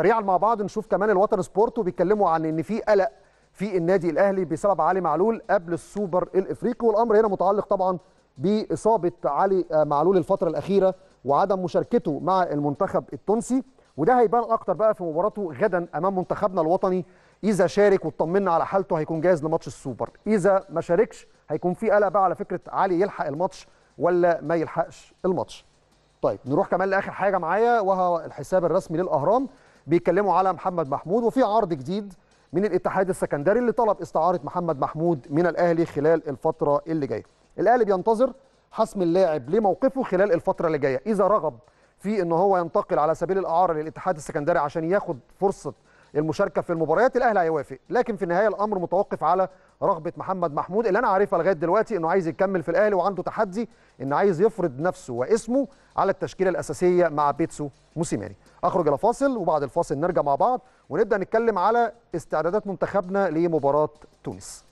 سريعا مع بعض نشوف كمان الوطن سبورت وبيتكلموا عن ان في قلق في النادي الاهلي بسبب علي معلول قبل السوبر الافريقي والامر هنا متعلق طبعا باصابه علي آه، معلول الفتره الاخيره وعدم مشاركته مع المنتخب التونسي وده هيبان اكتر بقى في مباراته غدا امام منتخبنا الوطني اذا شارك واطمنا على حالته هيكون جاهز لماتش السوبر اذا ما شاركش هيكون في قلق بقى على فكره علي يلحق الماتش ولا ما يلحقش الماتش طيب نروح كمان لاخر حاجه معايا وهو الحساب الرسمي للاهرام بيتكلموا على محمد محمود وفي عرض جديد من الاتحاد السكندري اللي طلب استعاره محمد محمود من الاهلي خلال الفتره اللي جايه الاهلي بينتظر حسم اللاعب لموقفه خلال الفتره اللي جايه اذا رغب في ان هو ينتقل على سبيل الاعاره للاتحاد السكندري عشان ياخد فرصه المشاركه في المباريات الاهلي هيوافق لكن في النهايه الامر متوقف على رغبه محمد محمود اللي انا عارفها لغايه دلوقتي انه عايز يكمل في الاهلي وعنده تحدي انه عايز يفرض نفسه واسمه على التشكيله الاساسيه مع بيتسو موسيماني اخرج الى فاصل وبعد الفاصل نرجع مع بعض ونبدا نتكلم على استعدادات منتخبنا لمباراه تونس